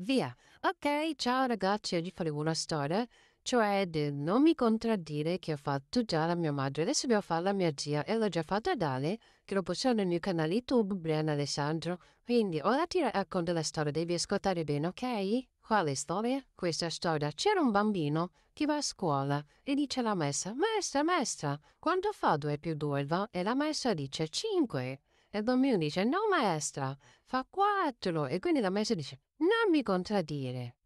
Via. Ok, ciao ragazzi, oggi faremo una storia, cioè del non mi contraddire che ho fatto già la mia madre, adesso devo fare la mia zia e l'ho già fatta a Dale, che lo posso nel mio canale YouTube, Brian Alessandro. Quindi ora ti racconto la storia, devi ascoltare bene, ok? Quale storia? Questa storia. C'era un bambino che va a scuola e dice alla maestra, maestra, maestra, quanto fa 2 più 2? E la maestra dice 5. E Don Mio dice, no maestra, fa quattro. E quindi la maestra dice, non mi contraddire.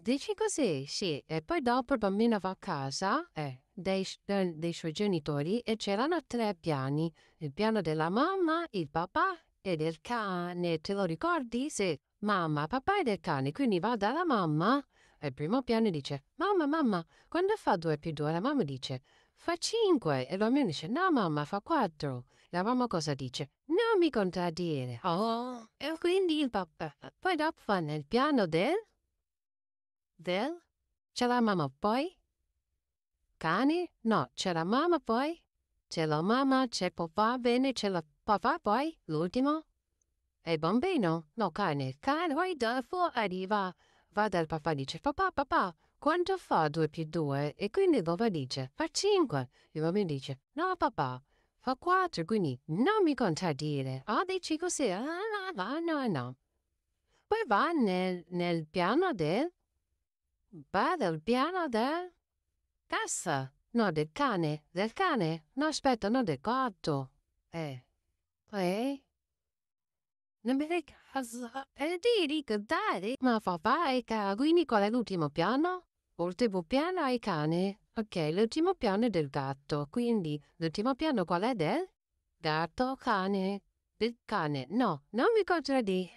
Dici così, sì. E poi dopo il bambino va a casa eh, dei, dei, dei suoi genitori e c'erano tre piani. Il piano della mamma, il papà e del cane. Te lo ricordi? Sì. Mamma, papà e del cane. Quindi va dalla mamma al primo piano e dice, mamma, mamma, quando fa due più due? La mamma dice, fa cinque. E l'uomo dice, no mamma, fa quattro. La mamma cosa dice? Non mi contraddire. Oh. E quindi il papà. Poi dopo fa nel piano del... Del? C'è la mamma poi? Cani? No, c'è la mamma poi? C'è la mamma, c'è papà, bene, c'è la papà poi? L'ultimo? E bambino? No, cane. Cane, poi dopo arriva... Va dal papà dice, papà, papà, quanto fa 2 più 2? E quindi il papà dice, fa 5. Il bambino dice, no papà, fa 4. Quindi non mi contraddire. Ah, dici così, ah, no, no, no. Poi va nel, nel piano del... Va nel piano del... Cassa. No, del cane. Del cane. No, aspetta, no, del gatto. Eh. Eh? Non mi ricordo. E eh, ti dico, dai. Ma fa vai, quindi qual è l'ultimo piano? Ultimo piano ai cani. Ok, l'ultimo piano è del gatto. Quindi l'ultimo piano qual è del? Gatto, cane. Del cane. No, non mi contraddi.